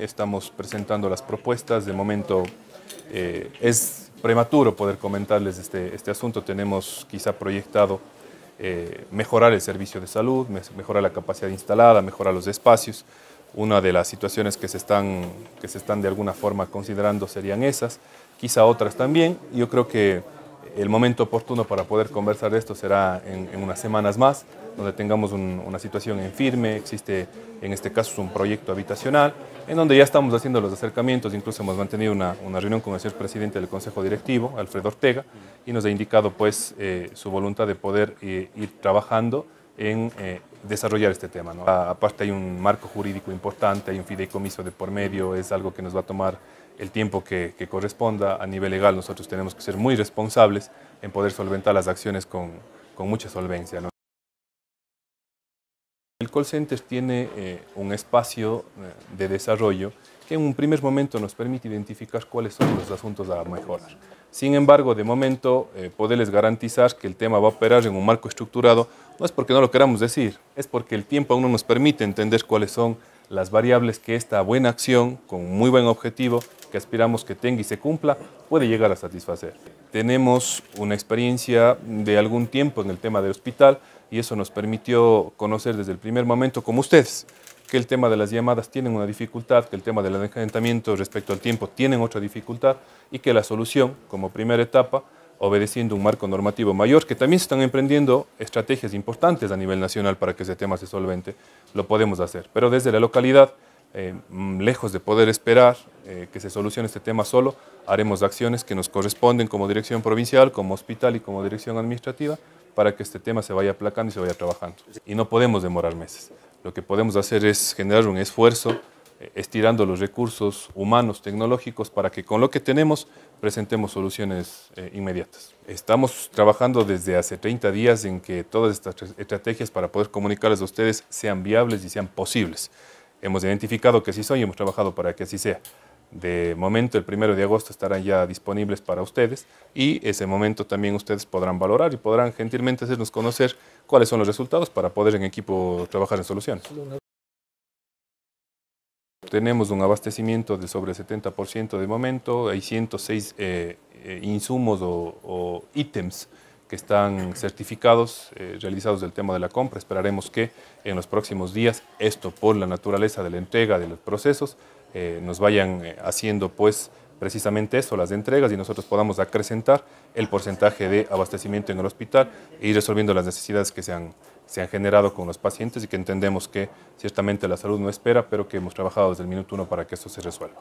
Estamos presentando las propuestas. De momento eh, es prematuro poder comentarles este, este asunto. Tenemos quizá proyectado eh, mejorar el servicio de salud, mejorar la capacidad instalada, mejorar los espacios. Una de las situaciones que se están, que se están de alguna forma considerando serían esas, quizá otras también. Yo creo que el momento oportuno para poder conversar de esto será en, unas semanas más, donde tengamos una situación en firme, existe en este caso un proyecto habitacional, en donde ya estamos haciendo los acercamientos, incluso hemos mantenido una, una reunión con el señor presidente del Consejo Directivo, Alfredo Ortega, y nos ha indicado pues eh, su voluntad de poder eh, ir trabajando en eh, desarrollar este tema. Aparte hay un marco jurídico importante, hay un fideicomiso de por medio, es algo que nos va a tomar el tiempo que, corresponda a nivel legal. Nosotros tenemos que ser muy responsables en poder solventar las acciones con, mucha solvencia. ¿no? El call center tiene eh, un espacio eh, de desarrollo que en un primer momento nos permite identificar cuáles son los asuntos a mejorar. Sin embargo, de momento, eh, poderles garantizar que el tema va a operar en un marco estructurado no es porque no lo queramos decir, es porque el tiempo aún no nos permite entender cuáles son las variables que esta buena acción, con muy buen objetivo, que aspiramos que tenga y se cumpla, puede llegar a satisfacer. Tenemos una experiencia de algún tiempo en el tema del hospital y eso nos permitió conocer desde el primer momento, como ustedes, que el tema de las llamadas tienen una dificultad, que el tema del encantamiento respecto al tiempo tienen otra dificultad y que la solución, como primera etapa, obedeciendo un marco normativo mayor, que también se están emprendiendo estrategias importantes a nivel nacional para que ese tema se solvente, lo podemos hacer. Pero desde la localidad, eh, mm, lejos de poder esperar eh, que se solucione este tema solo, haremos acciones que nos corresponden como dirección provincial, como hospital y como dirección administrativa para que este tema se vaya aplacando y se vaya trabajando. Y no podemos demorar meses. Lo que podemos hacer es generar un esfuerzo estirando los recursos humanos, tecnológicos, para que con lo que tenemos presentemos soluciones eh, inmediatas. Estamos trabajando desde hace 30 días en que todas estas estrategias para poder comunicarles a ustedes sean viables y sean posibles. Hemos identificado que sí son y hemos trabajado para que así sea. De momento, el primero de agosto estarán ya disponibles para ustedes y ese momento también ustedes podrán valorar y podrán gentilmente hacernos conocer cuáles son los resultados para poder en equipo trabajar en soluciones tenemos un abastecimiento de sobre el 70% de momento, hay 106 eh, eh, insumos o, ítems que están certificados, eh, realizados del tema de la compra. Esperaremos que en los próximos días, esto por la naturaleza de la entrega de los procesos, nos vayan haciendo pues precisamente eso, las entregas, y nosotros podamos acrecentar el porcentaje de abastecimiento en el hospital e ir resolviendo las necesidades que se han se han generado con los pacientes y que entendemos que ciertamente la salud no espera, pero que hemos trabajado desde el minuto uno para que esto se resuelva.